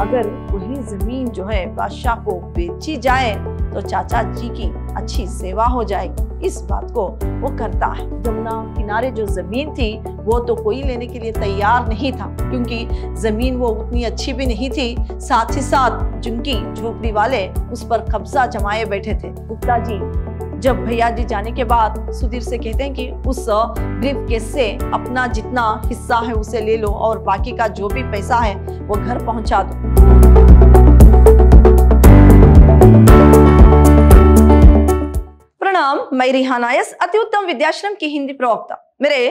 अगर वही जमीन जो है बादशाह को बेची जाए तो चाचा जी की अच्छी सेवा हो जाएगी इस बात को वो करता है जमुना किनारे जो जमीन थी वो तो कोई लेने के लिए तैयार नहीं था क्योंकि जमीन वो उतनी अच्छी भी नहीं थी साथ ही साथ जिनकी झोपड़ी वाले उस पर कब्जा जमाए बैठे थे गुप्ता जी जब भैया जी जाने के बाद सुधीर से कहते हैं कि उस ब्रीफ केस से अपना जितना हिस्सा है उसे ले लो और बाकी का जो भी पैसा है वो घर पहुंचा दो प्रणाम मैं रिहाना यस उत्तम विद्याश्रम की हिंदी प्रवक्ता मेरे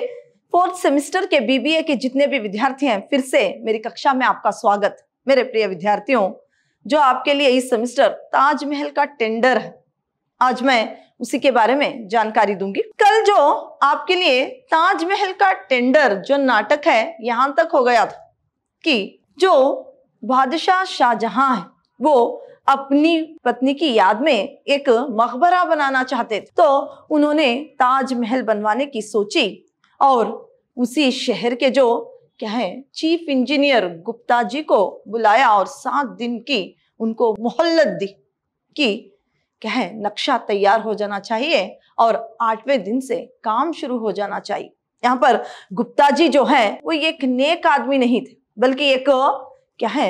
फोर्थ सेमिस्टर के बीबीए के जितने भी विद्यार्थी हैं फिर से मेरी कक्षा में आपका स्वागत मेरे प्रिय विद्यार्थियों जो आपके लिए इस सेमिस्टर ताजमहल का टेंडर है आज मैं उसी के बारे में जानकारी दूंगी कल जो आपके लिए ताजमहल का टेंडर जो नाटक है यहाँ तक हो गया था कि जो बादशाह शाहजहां है वो अपनी पत्नी की याद में एक मकबरा बनाना चाहते थे तो उन्होंने ताजमहल बनवाने की सोची और उसी शहर के जो क्या है चीफ इंजीनियर गुप्ता जी को बुलाया और सात दिन की उनको मोहल्लत दी कि क्या है नक्शा तैयार हो जाना चाहिए और आठवें दिन से काम शुरू हो जाना चाहिए यहाँ पर गुप्ता जी जो है वो एक नेक आदमी नहीं थे बल्कि एक क्या है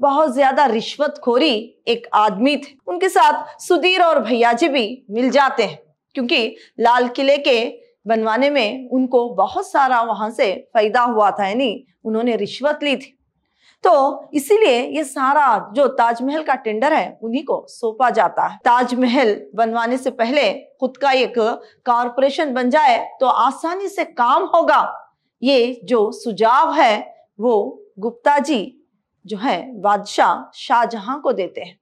बहुत ज्यादा रिश्वतखोरी एक आदमी थे उनके साथ सुधीर और भैया जी भी मिल जाते हैं क्योंकि लाल किले के बनवाने में उनको बहुत सारा वहां से फायदा हुआ था यानी उन्होंने रिश्वत ली थी तो इसीलिए ये सारा जो ताजमहल का टेंडर है उन्हीं को सौंपा जाता है ताजमहल बनवाने से पहले खुद का एक कारपोरेशन बन जाए तो आसानी से काम होगा ये जो सुझाव है वो गुप्ता जी जो है बादशाह शाहजहां को देते हैं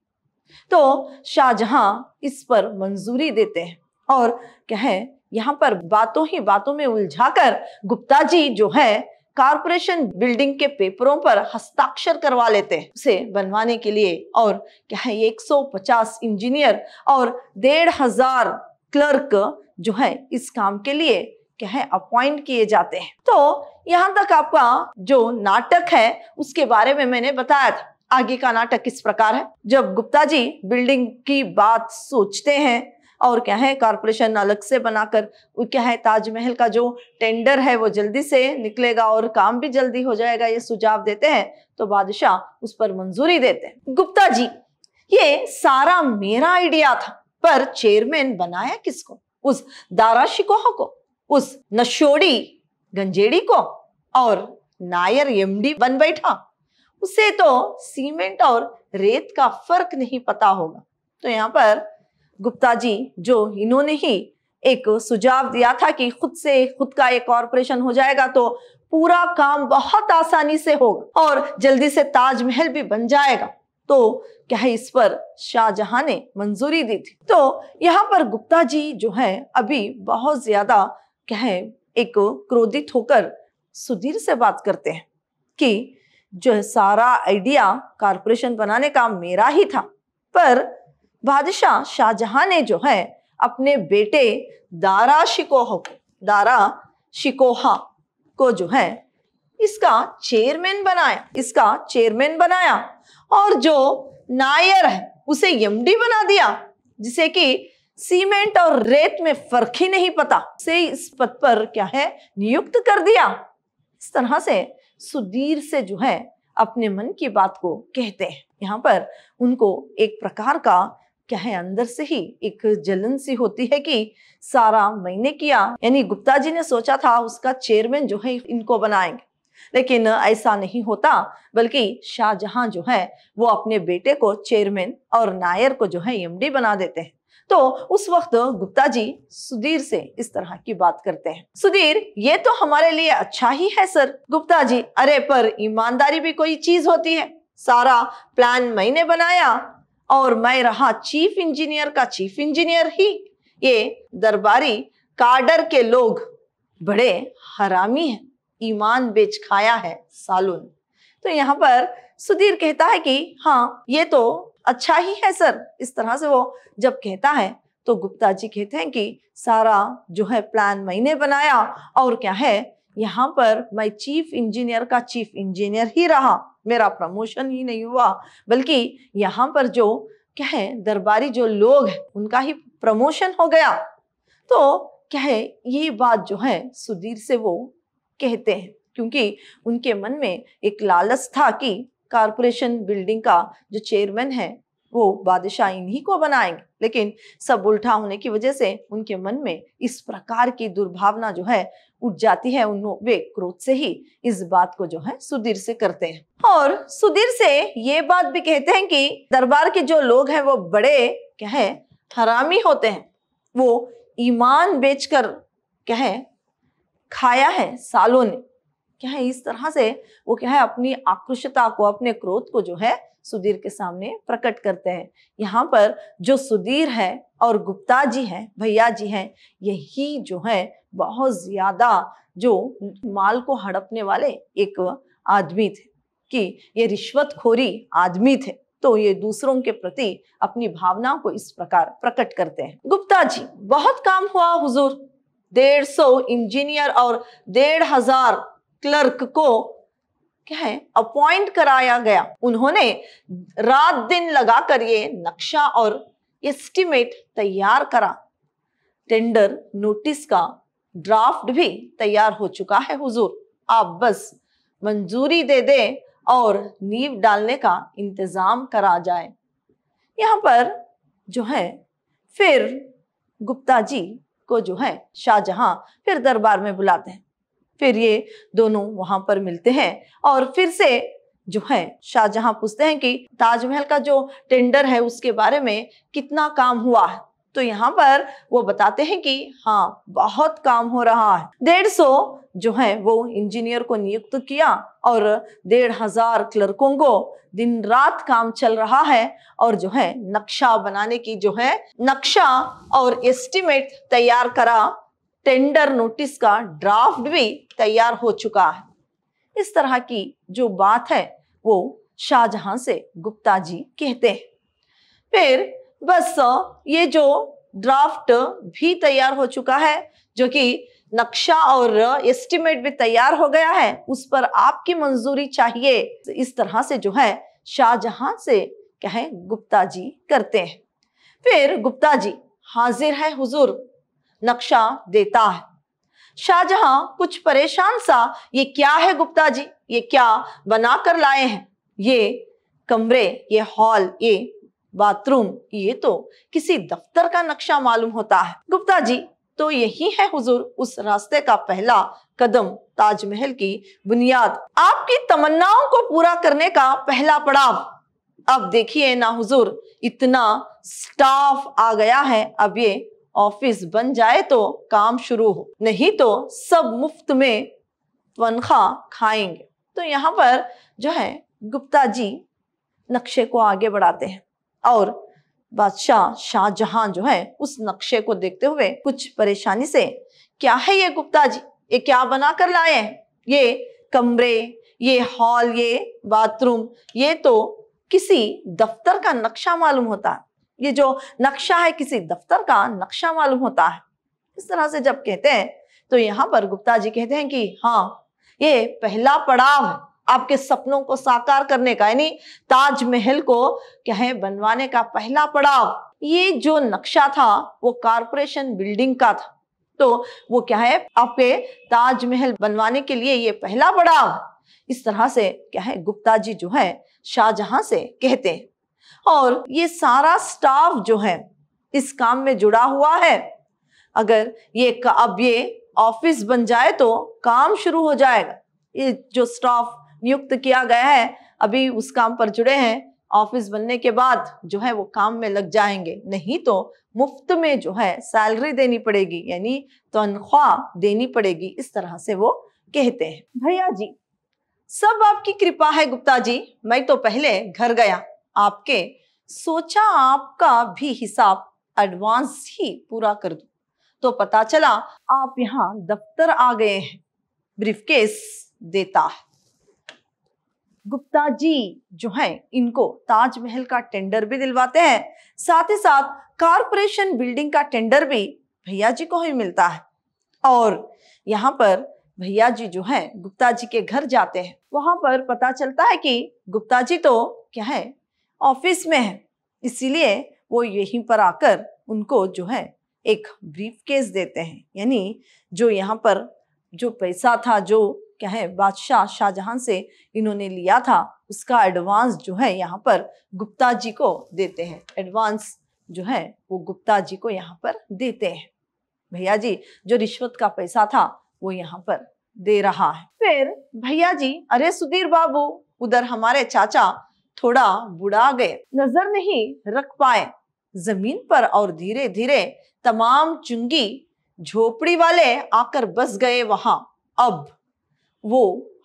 तो शाहजहां इस पर मंजूरी देते हैं और कहें यहां पर बातों ही बातों में उलझाकर गुप्ता जी जो है कारपोरेशन बिल्डिंग के पेपरों पर हस्ताक्षर करवा लेते हैं उसे बनवाने के लिए और क्या है 150 इंजीनियर और डेढ़ हजार क्लर्क जो है इस काम के लिए क्या है अपॉइंट किए जाते हैं तो यहाँ तक आपका जो नाटक है उसके बारे में मैंने बताया था आगे का नाटक किस प्रकार है जब गुप्ता जी बिल्डिंग की बात सोचते हैं और क्या है कॉरपोरेशन अलग से बनाकर क्या है ताजमहल का जो टेंडर है वो जल्दी से निकलेगा और काम भी जल्दी हो जाएगा ये सुझाव देते हैं तो बादशाह उस पर मंजूरी देते हैं गुप्ता जी ये सारा मेरा आइडिया था पर चेयरमैन बनाया किसको उस दारा शिकोह को उस नशोड़ी गंजेड़ी को और नायर एमडी बन बैठा उसे तो सीमेंट और रेत का फर्क नहीं पता होगा तो यहाँ पर गुप्ता जी जो इन्होंने ही एक सुझाव दिया था कि खुद से खुद का एक कॉरपोरेशन हो जाएगा तो पूरा काम बहुत आसानी से होगा और जल्दी से ताजमहल भी बन जाएगा तो क्या है इस पर शाहजहां ने मंजूरी दी थी तो यहाँ पर गुप्ता जी जो है अभी बहुत ज्यादा क्या है एक क्रोधित होकर सुधीर से बात करते हैं कि जो है सारा आइडिया कारपोरेशन बनाने का मेरा ही था पर बादशाह शाहजहां ने जो है अपने बेटे दारा शिकोह को दारा शिकोहा को जो है इसका चेयरमैन बनाया इसका चेयरमैन बनाया और जो नायर है उसे एमडी बना दिया जिसे कि सीमेंट और रेत में फर्क ही नहीं पता से इस पद पर क्या है नियुक्त कर दिया इस तरह से सुधीर से जो है अपने मन की बात को कहते हैं यहाँ पर उनको एक प्रकार का क्या है अंदर से ही एक जलन सी होती है कि सारा मैंने किया यानी गुप्ता जी ने सोचा था उसका चेयरमैन जो है इनको बनाएंगे लेकिन ऐसा नहीं होता बल्कि शाहजहां जो है वो अपने बेटे को चेयरमैन और नायर को जो है एमडी बना देते हैं तो उस वक्त गुप्ता जी सुधीर से इस तरह की बात करते हैं सुधीर ये तो हमारे लिए अच्छा ही है सर गुप्ता जी अरे पर ईमानदारी भी कोई चीज होती है सारा प्लान मैंने बनाया और मैं रहा चीफ इंजीनियर का चीफ इंजीनियर ही ये दरबारी काडर के लोग बड़े हरामी हैं ईमान बेच खाया है सालून तो यहाँ पर सुधीर कहता है कि हाँ ये तो अच्छा ही है सर इस तरह से वो जब कहता है तो गुप्ता जी कहते हैं कि सारा जो है प्लान मैंने बनाया और क्या है यहाँ पर मैं चीफ इंजीनियर का चीफ इंजीनियर ही रहा मेरा प्रमोशन ही नहीं हुआ बल्कि यहाँ पर जो क्या है दरबारी जो लोग हैं उनका ही प्रमोशन हो गया तो क्या है ये बात जो है सुधीर से वो कहते हैं क्योंकि उनके मन में एक लालच था कि कारपोरेशन बिल्डिंग का जो चेयरमैन है वो बादशाह इन्हीं को बनाएंगे लेकिन सब उल्टा होने की वजह से उनके मन में इस प्रकार की दुर्भावना जो है उठ जाती है उन वे क्रोध से ही इस बात को जो है सुधीर से करते हैं और सुधीर से ये बात भी कहते हैं कि दरबार के जो लोग हैं वो बड़े क्या है हरामी होते हैं वो ईमान बेचकर क्या है खाया है सालों ने क्या है इस तरह से वो क्या है अपनी आकृष्टता को अपने क्रोध को जो है सुधीर के सामने प्रकट करते हैं यहाँ पर जो सुधीर है और गुप्ता जी हैं भैया जी हैं यही जो है बहुत ज्यादा जो माल को हड़पने वाले एक आदमी थे कि ये रिश्वतखोरी आदमी थे तो ये दूसरों के प्रति अपनी भावनाओं को इस प्रकार प्रकट करते हैं गुप्ता जी बहुत काम हुआ हुजूर डेढ़ सौ इंजीनियर और डेढ़ हजार क्लर्क को क्या है अपॉइंट कराया गया उन्होंने रात दिन लगाकर ये नक्शा और एस्टिमेट तैयार करा टेंडर नोटिस का ड्राफ्ट भी तैयार हो चुका है हुजूर आप बस मंजूरी दे दे और नींव डालने का इंतजाम करा जाए यहाँ पर जो है फिर गुप्ता जी को जो है शाहजहां फिर दरबार में बुलाते हैं फिर ये दोनों वहां पर मिलते हैं और फिर से जो है शाहजहां पूछते हैं कि ताजमहल का जो टेंडर है उसके बारे में कितना काम हुआ है तो यहाँ पर वो बताते हैं कि हाँ बहुत काम हो रहा है डेढ़ सौ जो है वो इंजीनियर को नियुक्त किया और डेढ़ हजार क्लर्कों को दिन रात काम चल रहा है और जो है नक्शा बनाने की जो है नक्शा और एस्टिमेट तैयार करा टेंडर नोटिस का ड्राफ्ट भी तैयार हो चुका है इस तरह की जो बात है वो शाहजहां से गुप्ता जी कहते हैं फिर बस ये जो ड्राफ्ट भी तैयार हो चुका है जो कि नक्शा और एस्टिमेट भी तैयार हो गया है उस पर आपकी मंजूरी चाहिए इस तरह से जो है शाहजहां से कहें गुप्ता जी करते हैं फिर गुप्ता जी हाजिर है हुजूर नक्शा देता है शाहजहां कुछ परेशान सा ये क्या है गुप्ता जी ये क्या बना कर लाए हैं ये कमरे ये हॉल ये बाथरूम ये तो किसी दफ्तर का नक्शा मालूम होता है गुप्ता जी तो यही है हुजूर उस रास्ते का पहला कदम ताजमहल की बुनियाद आपकी तमन्नाओं को पूरा करने का पहला पड़ाव अब देखिए ना हुजूर इतना स्टाफ आ गया है अब ये ऑफिस बन जाए तो काम शुरू हो नहीं तो सब मुफ्त में तनख्वाह खाएंगे तो यहाँ पर जो है गुप्ता जी नक्शे को आगे बढ़ाते हैं और बादशाह शाहजहां जो है उस नक्शे को देखते हुए कुछ परेशानी से क्या है ये गुप्ता जी ये क्या बना कर लाए हैं ये कमरे ये हॉल ये बाथरूम ये तो किसी दफ्तर का नक्शा मालूम होता है ये जो नक्शा है किसी दफ्तर का नक्शा मालूम होता है इस तरह से जब कहते हैं तो यहाँ पर गुप्ता जी कहते हैं कि हाँ ये पहला पड़ाव है आपके सपनों को साकार करने का यानी ताजमहल को क्या है बनवाने का पहला पड़ाव ये जो नक्शा था वो कारपोरेशन बिल्डिंग का था तो वो क्या है आपके ताजमहल बनवाने के लिए ये पहला पड़ाव इस तरह से क्या है गुप्ता जी जो है शाहजहां से कहते हैं और ये सारा स्टाफ जो है इस काम में जुड़ा हुआ है अगर ये अब ये ऑफिस बन जाए तो काम शुरू हो जाएगा ये जो स्टाफ नियुक्त किया गया है अभी उस काम पर जुड़े हैं ऑफिस बनने के बाद जो है वो काम में लग जाएंगे नहीं तो मुफ्त में जो है सैलरी देनी पड़ेगी यानी तनख्वाह देनी पड़ेगी इस तरह से वो कहते हैं भैया जी सब आपकी कृपा है गुप्ता जी मैं तो पहले घर गया आपके सोचा आपका भी हिसाब एडवांस ही पूरा कर दू तो पता चला आप यहां दफ्तर आ गए हैं ब्रीफकेस देता है गुप्ता जी जो है इनको ताजमहल का टेंडर भी दिलवाते हैं साथ ही साथ कारपोरेशन बिल्डिंग का टेंडर भी भैया जी को ही मिलता है और यहाँ पर भैया जी जो है गुप्ता जी के घर जाते हैं वहां पर पता चलता है कि गुप्ता जी तो क्या है ऑफिस में है इसीलिए वो यहीं पर आकर उनको जो है एक ब्रीफ केस देते हैं यानी जो यहाँ पर जो पैसा था जो क्या है बादशाह शाहजहां से इन्होंने लिया था उसका एडवांस जो है यहाँ पर गुप्ता जी को देते हैं एडवांस जो है वो गुप्ता जी को यहाँ पर देते हैं भैया जी जो रिश्वत का पैसा था वो यहाँ पर दे रहा है फिर भैया जी अरे सुधीर बाबू उधर हमारे चाचा थोड़ा बुढ़ा गए नजर नहीं रख पाए जमीन पर और धीरे धीरे तमाम चुंगी झोपड़ी वाले आकर बस गए वहां अब वो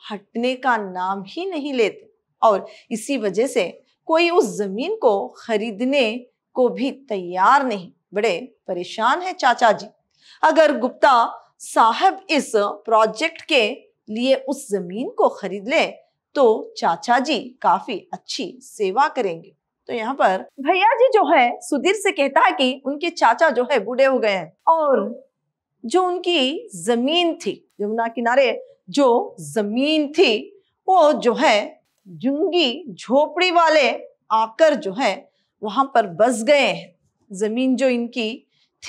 हटने का नाम ही नहीं लेते और इसी वजह से कोई उस जमीन को खरीदने को भी तैयार नहीं बड़े परेशान है चाचा जी अगर गुप्ता साहब इस प्रोजेक्ट के लिए उस जमीन को खरीद ले तो चाचा जी काफी अच्छी सेवा करेंगे तो यहाँ पर भैया जी जो है सुधीर से कहता है कि उनके चाचा जो है बूढ़े हो गए हैं और जो उनकी जमीन थी यमुना किनारे जो जमीन थी वो जो है जुंगी झोपड़ी वाले आकर जो है वहां पर बस गए हैं जमीन जो इनकी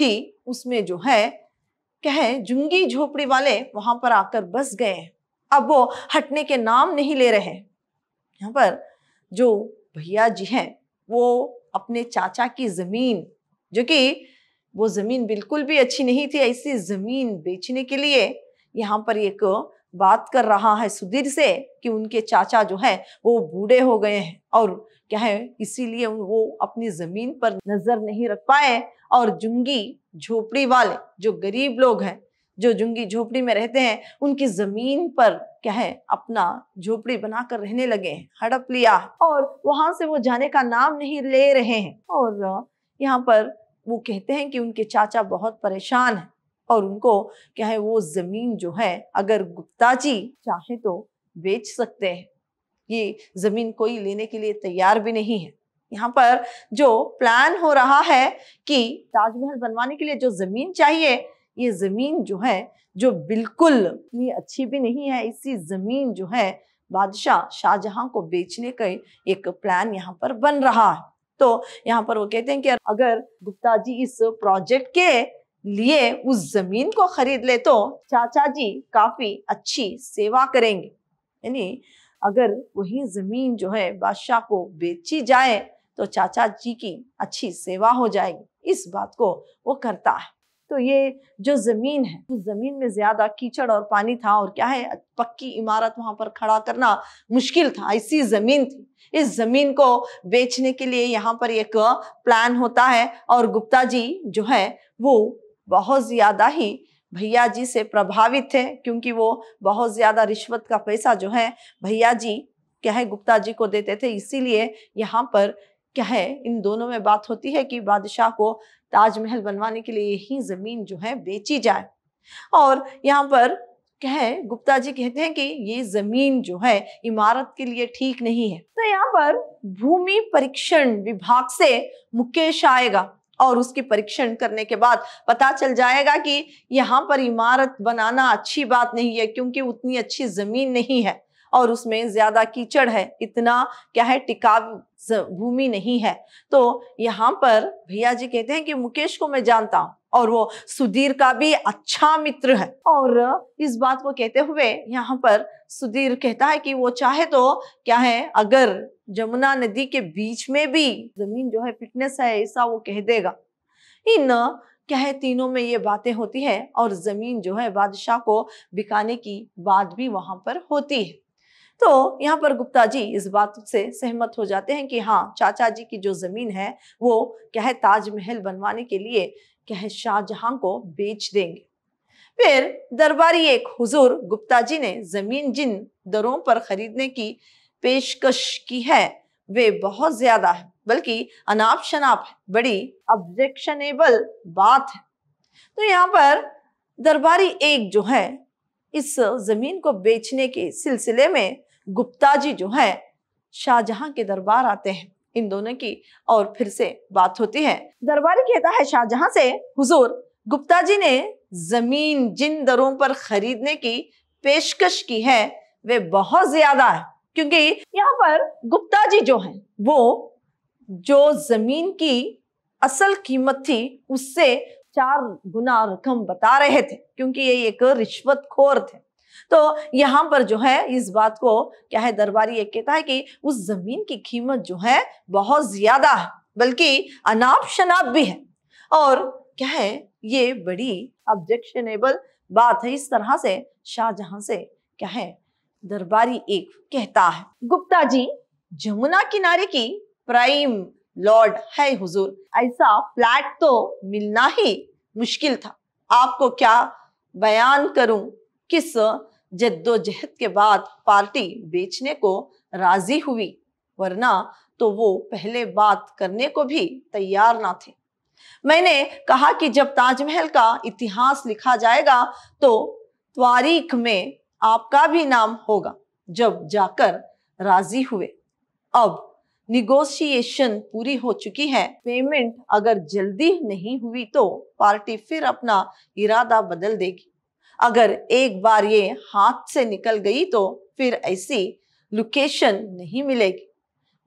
थी उसमें जो है कहे जुंगी झोपड़ी वाले वहां पर आकर बस गए हैं अब वो हटने के नाम नहीं ले रहे यहाँ पर जो भैया जी हैं वो अपने चाचा की ज़मीन जो कि वो ज़मीन बिल्कुल भी अच्छी नहीं थी ऐसी ज़मीन बेचने के लिए यहाँ पर एक बात कर रहा है सुधीर से कि उनके चाचा जो है वो बूढ़े हो गए हैं और क्या है इसीलिए वो अपनी ज़मीन पर नज़र नहीं रख पाए और जुंगी झोपड़ी वाले जो गरीब लोग हैं जो जुंगी झोपड़ी में रहते हैं उनकी जमीन पर क्या है अपना झोपड़ी बनाकर रहने लगे हैं हड़प लिया और वहां से वो जाने का नाम नहीं ले रहे हैं और यहाँ पर वो कहते हैं कि उनके चाचा बहुत परेशान है और उनको क्या है वो जमीन जो है अगर गुप्ता जी चाहे तो बेच सकते हैं ये जमीन कोई लेने के लिए तैयार भी नहीं है यहाँ पर जो प्लान हो रहा है कि ताजमहल बनवाने के लिए जो जमीन चाहिए ये ज़मीन जो है जो बिल्कुल इतनी अच्छी भी नहीं है इसी ज़मीन जो है बादशाह शाहजहां को बेचने का एक प्लान यहाँ पर बन रहा है तो यहाँ पर वो कहते हैं कि अगर गुप्ता जी इस प्रोजेक्ट के लिए उस जमीन को खरीद ले तो चाचा जी काफी अच्छी सेवा करेंगे यानी अगर वही जमीन जो है बादशाह को बेची जाए तो चाचा जी की अच्छी सेवा हो जाएगी इस बात को वो करता है तो ये जो ज़मीन है उस ज़मीन में ज़्यादा कीचड़ और पानी था और क्या है पक्की इमारत वहाँ पर खड़ा करना मुश्किल था ऐसी ज़मीन थी इस ज़मीन को बेचने के लिए यहाँ पर एक प्लान होता है और गुप्ता जी जो है वो बहुत ज़्यादा ही भैया जी से प्रभावित थे क्योंकि वो बहुत ज़्यादा रिश्वत का पैसा जो है भैया जी क्या है गुप्ता जी को देते थे इसीलिए यहाँ पर क्या है इन दोनों में बात होती है कि बादशाह को ताजमहल बनवाने के लिए यही ज़मीन जो है बेची जाए और यहाँ पर कहें गुप्ता जी कहते हैं कि ये जमीन जो है इमारत के लिए ठीक नहीं है तो यहाँ पर भूमि परीक्षण विभाग से मुकेश आएगा और उसकी परीक्षण करने के बाद पता चल जाएगा कि यहाँ पर इमारत बनाना अच्छी बात नहीं है क्योंकि उतनी अच्छी जमीन नहीं है और उसमें ज्यादा कीचड़ है इतना क्या है टिकाव भूमि नहीं है तो यहाँ पर भैया जी कहते हैं कि मुकेश को मैं जानता हूँ और वो सुधीर का भी अच्छा मित्र है और इस बात को कहते हुए यहाँ पर सुधीर कहता है कि वो चाहे तो क्या है अगर जमुना नदी के बीच में भी जमीन जो है फिटनेस है ऐसा वो कह देगा इन क्या है तीनों में ये बातें होती है और जमीन जो है बादशाह को बिकाने की बात भी वहां पर होती है तो यहाँ पर गुप्ता जी इस बात से सहमत हो जाते हैं कि हाँ चाचा जी की जो ज़मीन है वो क्या है ताजमहल बनवाने के लिए क्या है शाहजहां को बेच देंगे फिर दरबारी एक हुजूर गुप्ता जी ने ज़मीन जिन दरों पर ख़रीदने की पेशकश की है वे बहुत ज़्यादा है बल्कि अनाप शनाप है बड़ी ऑब्जेक्शनेबल बात है तो यहाँ पर दरबारी एक जो है इस ज़मीन को बेचने के सिलसिले में गुप्ता जी जो है शाहजहां के दरबार आते हैं इन दोनों की और फिर से बात होती है दरबारी कहता है शाहजहां से हुजूर गुप्ता जी ने जमीन जिन दरों पर खरीदने की पेशकश की है वे बहुत ज्यादा है क्योंकि यहाँ पर गुप्ता जी जो हैं वो जो जमीन की असल कीमत थी उससे चार गुना रकम बता रहे थे क्योंकि ये एक रिश्वत खोर थे तो यहाँ पर जो है इस बात को क्या है दरबारी एक कहता है कि उस जमीन की कीमत जो है बहुत ज्यादा है बल्कि अनाप शनाप भी है और क्या है ये बड़ी ऑब्जेक्शनेबल बात है इस तरह से शाहजहां से क्या है दरबारी एक कहता है गुप्ता जी जमुना किनारे की प्राइम लॉर्ड है हुजूर ऐसा फ्लैट तो मिलना ही मुश्किल था आपको क्या बयान करूं किस जद्दोजहद के बाद पार्टी बेचने को राजी हुई वरना तो वो पहले बात करने को भी तैयार ना थे मैंने कहा कि जब ताजमहल का इतिहास लिखा जाएगा तो तारीख में आपका भी नाम होगा जब जाकर राजी हुए अब निगोशिएशन पूरी हो चुकी है पेमेंट अगर जल्दी नहीं हुई तो पार्टी फिर अपना इरादा बदल देगी अगर एक बार ये हाथ से निकल गई तो फिर ऐसी लोकेशन नहीं मिलेगी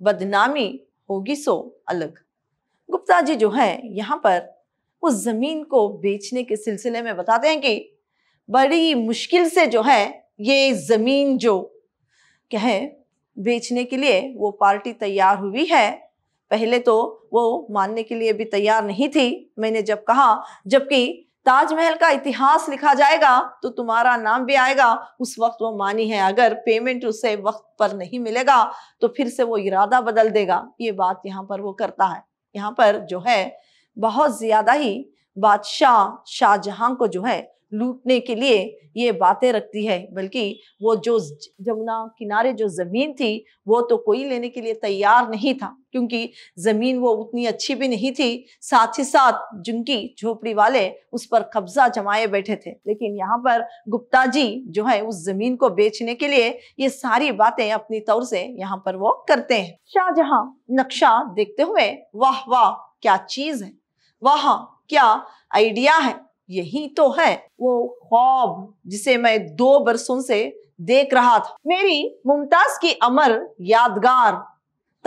बदनामी होगी सो अलग गुप्ता जी जो है यहाँ पर उस ज़मीन को बेचने के सिलसिले में बताते हैं कि बड़ी मुश्किल से जो है ये ज़मीन जो कहें बेचने के लिए वो पार्टी तैयार हुई है पहले तो वो मानने के लिए भी तैयार नहीं थी मैंने जब कहा जबकि ताजमहल का इतिहास लिखा जाएगा तो तुम्हारा नाम भी आएगा उस वक्त वो मानी है अगर पेमेंट उसे वक्त पर नहीं मिलेगा तो फिर से वो इरादा बदल देगा ये बात यहाँ पर वो करता है यहाँ पर जो है बहुत ज़्यादा ही बादशाह शाहजहां को जो है लूटने के लिए ये बातें रखती है बल्कि वो जो जमुना किनारे जो ज़मीन थी वो तो कोई लेने के लिए तैयार नहीं था क्योंकि ज़मीन वो उतनी अच्छी भी नहीं थी साथ ही साथ जिनकी झोपड़ी वाले उस पर कब्जा जमाए बैठे थे लेकिन यहाँ पर गुप्ता जी जो है उस ज़मीन को बेचने के लिए ये सारी बातें अपनी तौर से यहाँ पर वो करते हैं शाहजहां नक्शा देखते हुए वाह वाह क्या चीज़ है वाह क्या आइडिया है यही तो है वो ख्वाब जिसे मैं दो बरसों से देख रहा था मेरी मुमताज की अमर यादगार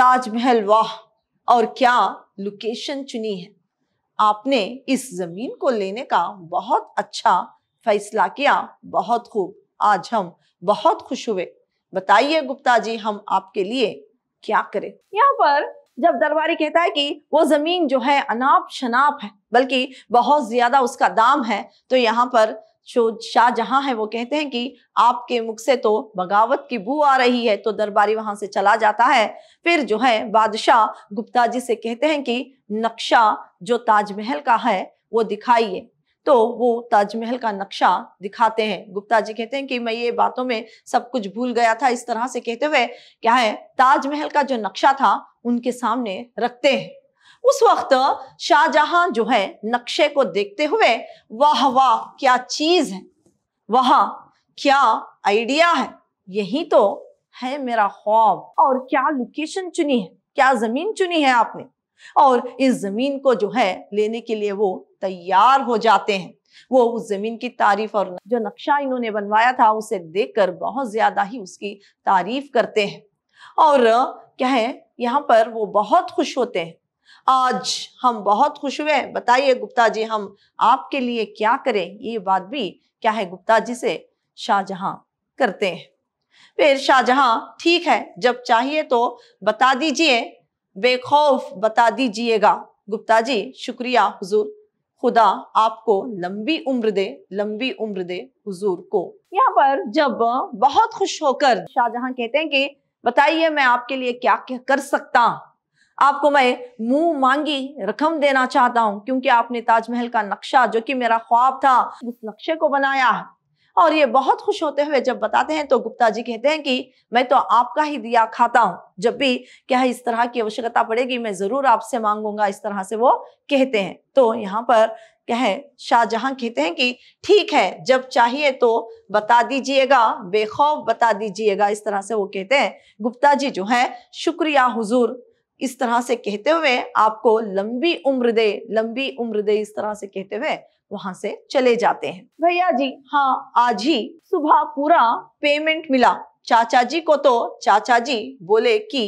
ताजमहल वाह और क्या लोकेशन चुनी है आपने इस जमीन को लेने का बहुत अच्छा फैसला किया बहुत खूब आज हम बहुत खुश हुए बताइए गुप्ता जी हम आपके लिए क्या करें यहाँ पर जब दरबारी कहता है कि वो जमीन जो है अनाप शनाप है बल्कि बहुत ज्यादा उसका दाम है तो यहाँ पर जो शाहजहां है वो कहते हैं कि आपके मुख से तो बगावत की बू आ रही है तो दरबारी वहां से चला जाता है फिर जो है बादशाह गुप्ता जी से कहते हैं कि नक्शा जो ताजमहल का है वो दिखाइए तो वो ताजमहल का नक्शा दिखाते हैं गुप्ता जी कहते हैं कि मैं ये बातों में सब कुछ भूल गया था इस तरह से कहते हुए क्या है ताजमहल का जो नक्शा था उनके सामने रखते हैं उस वक्त शाहजहां जो है नक्शे को देखते हुए वाह वाह क्या चीज है वह क्या आइडिया है यही तो है मेरा ख्वाब और क्या लोकेशन चुनी है क्या जमीन चुनी है आपने और इस जमीन को जो है लेने के लिए वो तैयार हो जाते हैं वो उस जमीन की तारीफ और जो नक्शा इन्होंने बनवाया था उसे देखकर बहुत ज्यादा ही उसकी तारीफ करते हैं और क्या है यहाँ पर वो बहुत खुश होते हैं आज हम बहुत खुश हुए बताइए गुप्ता जी हम आपके लिए क्या करें ये बात भी क्या है गुप्ता जी से शाहजहां करते हैं फिर शाहजहां ठीक है जब चाहिए तो बता दीजिए बेखौफ बता दीजिएगा गुप्ता जी शुक्रिया हुजूर खुदा आपको लंबी उम्र दे लंबी उम्र दे हुजूर को यहाँ पर जब बहुत खुश होकर शाहजहां कहते हैं कि बताइए मैं आपके लिए क्या क्या कर सकता आपको मैं मुंह मांगी रकम देना चाहता हूं क्योंकि आपने ताजमहल का नक्शा जो कि मेरा ख्वाब था उस नक्शे को बनाया और ये बहुत खुश होते हुए जब बताते हैं तो गुप्ता जी कहते हैं कि मैं तो आपका ही दिया खाता हूं जब भी क्या इस तरह की आवश्यकता पड़ेगी मैं जरूर आपसे मांगूंगा इस तरह से वो कहते हैं तो यहाँ पर क्या है शाहजहां कहते हैं कि ठीक है जब चाहिए तो बता दीजिएगा बेखौफ बता दीजिएगा इस तरह से वो कहते हैं गुप्ता जी जो है शुक्रिया हुजूर इस तरह से कहते हुए आपको लंबी उम्र दे लंबी उम्र दे इस तरह से कहते हुए वहां से चले जाते हैं भैया जी हाँ आज ही सुबह पूरा पेमेंट मिला चाचा जी को तो चाचा जी बोले कि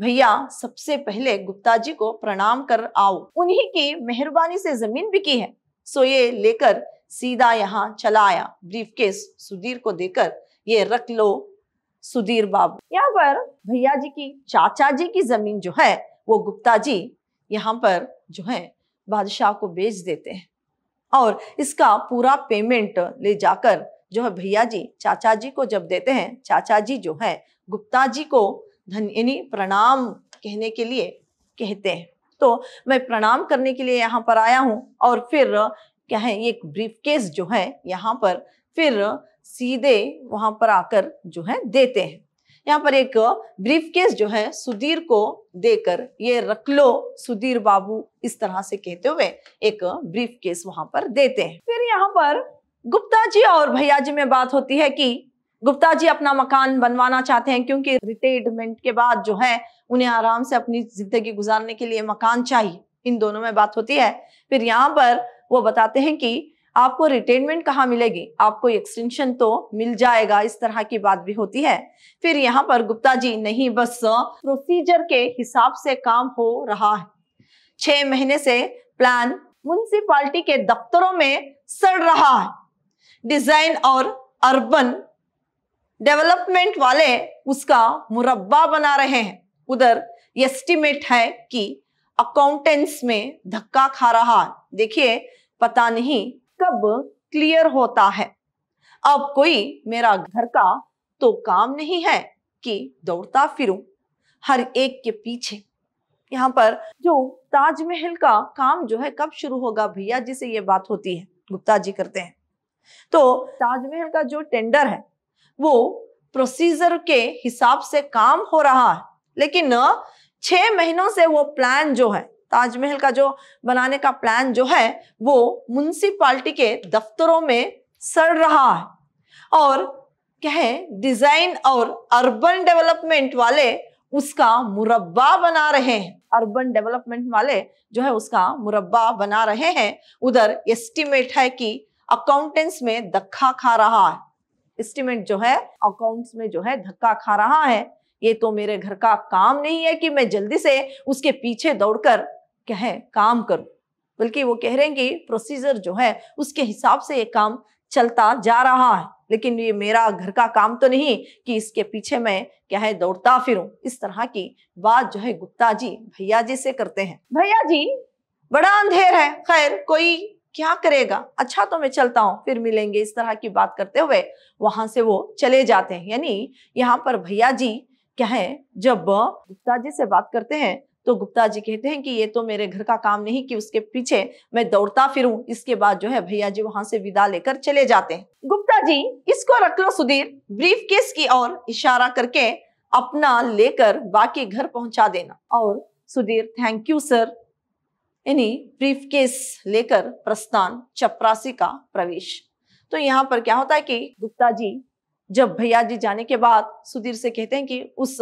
भैया सबसे पहले गुप्ता जी को प्रणाम कर आओ उन्हीं की मेहरबानी से जमीन बिकी है सो ये लेकर सीधा यहाँ चला आया ब्रीफ केस सुधीर को देकर ये रख लो सुधीर बाबू यहाँ पर भैया जी की चाचा जी की जमीन जो है वो गुप्ता जी यहाँ पर जो है बादशाह को बेच देते हैं और इसका पूरा पेमेंट ले जाकर जो है भैया जी चाचा जी को जब देते हैं चाचा जी जो है गुप्ता जी को धन यानी प्रणाम कहने के लिए कहते हैं तो मैं प्रणाम करने के लिए यहाँ पर आया हूँ और फिर क्या है ये ब्रीफ केस जो है यहाँ पर फिर सीधे वहां पर आकर जो है देते हैं यहाँ पर एक ब्रीफ केस जो है सुधीर को देकर ये रख लो सुधीर बाबू इस तरह से कहते हुए एक ब्रीफ केस वहां पर देते हैं फिर यहाँ पर गुप्ता जी और भैया जी में बात होती है कि गुप्ता जी अपना मकान बनवाना चाहते हैं क्योंकि रिटायरमेंट के बाद जो है उन्हें आराम से अपनी जिंदगी गुजारने के लिए मकान चाहिए इन दोनों में बात होती है फिर यहाँ पर वो बताते हैं कि आपको रिटेनमेंट कहाँ मिलेगी आपको एक्सटेंशन तो मिल जाएगा इस तरह की बात भी होती है फिर यहाँ पर गुप्ता जी नहीं बस प्रोसीजर के हिसाब से काम हो रहा है छह महीने से प्लान म्यूनसिपालिटी के दफ्तरों में सड़ रहा है डिजाइन और अर्बन डेवलपमेंट वाले उसका मुरब्बा बना रहे हैं उधर एस्टिमेट है कि अकाउंटेंट्स में धक्का खा रहा देखिए पता नहीं कब क्लियर होता है अब कोई मेरा घर का तो काम नहीं है कि दौड़ता फिरूं हर एक के पीछे यहाँ पर जो ताजमहल का काम जो है कब शुरू होगा भैया जी से ये बात होती है गुप्ता जी करते हैं तो ताजमहल का जो टेंडर है वो प्रोसीजर के हिसाब से काम हो रहा है लेकिन छह महीनों से वो प्लान जो है ताजमहल का जो बनाने का प्लान जो है वो म्यूनसिपाल्टी के दफ्तरों में सड़ रहा है और क्या है डिजाइन और अर्बन डेवलपमेंट वाले उसका मुरब्बा बना रहे हैं अर्बन डेवलपमेंट वाले जो है उसका मुरब्बा बना रहे हैं उधर एस्टिमेट है कि अकाउंटेंट्स में धक्का खा रहा है एस्टिमेट जो है अकाउंट्स में जो है धक्का खा रहा है ये तो मेरे घर का काम नहीं है कि मैं जल्दी से उसके पीछे दौड़कर कहे काम करूं बल्कि वो कह रहे हैं कि प्रोसीजर जो है उसके हिसाब से ये काम चलता जा रहा है लेकिन ये मेरा घर का काम तो नहीं कि इसके पीछे मैं क्या है दौड़ता फिरूं इस तरह की बात जो है गुप्ता जी भैया जी से करते हैं भैया जी बड़ा अंधेर है खैर कोई क्या करेगा अच्छा तो मैं चलता हूँ फिर मिलेंगे इस तरह की बात करते हुए वहां से वो चले जाते हैं यानी यहाँ पर भैया जी क्या है जब गुप्ता जी से बात करते हैं तो गुप्ता जी कहते हैं कि ये तो मेरे घर का काम नहीं कि उसके पीछे मैं दौड़ता फिरूं इसके बाद जो है भैया जी वहां से विदा लेकर चले जाते हैं गुप्ता जी इसको रख लो सुधीर ब्रीफ केस की ओर इशारा करके अपना लेकर बाकी घर पहुंचा देना और सुधीर थैंक यू सर यानी ब्रीफ केस लेकर प्रस्थान चपरासी का प्रवेश तो यहाँ पर क्या होता है कि गुप्ता जी जब भैया जी जाने के बाद सुधीर से कहते हैं कि उस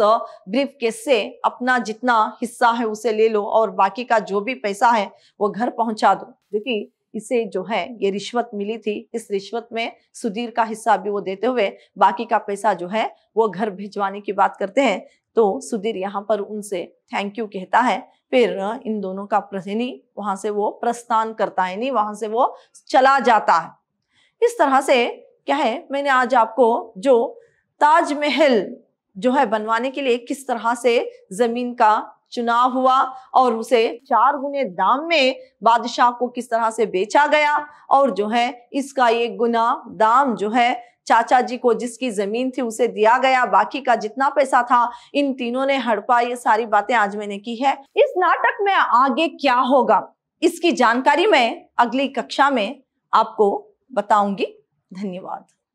ब्रीफ केस से अपना जितना हिस्सा है उसे ले लो और बाकी का जो भी पैसा है वो घर पहुंचा दो क्योंकि इसे जो है ये रिश्वत मिली थी इस रिश्वत में सुधीर का हिस्सा भी वो देते हुए बाकी का पैसा जो है वो घर भिजवाने की बात करते हैं तो सुधीर यहाँ पर उनसे थैंक यू कहता है फिर इन दोनों का प्रसिनी वहां से वो प्रस्थान करता है नहीं वहां से वो चला जाता है इस तरह से क्या है मैंने आज आपको जो ताजमहल जो है बनवाने के लिए किस तरह से जमीन का चुनाव हुआ और उसे चार गुने दाम में बादशाह को किस तरह से बेचा गया और जो है इसका ये गुना दाम जो है चाचा जी को जिसकी जमीन थी उसे दिया गया बाकी का जितना पैसा था इन तीनों ने हड़पा ये सारी बातें आज मैंने की है इस नाटक में आगे क्या होगा इसकी जानकारी मैं अगली कक्षा में आपको बताऊंगी धन्यवाद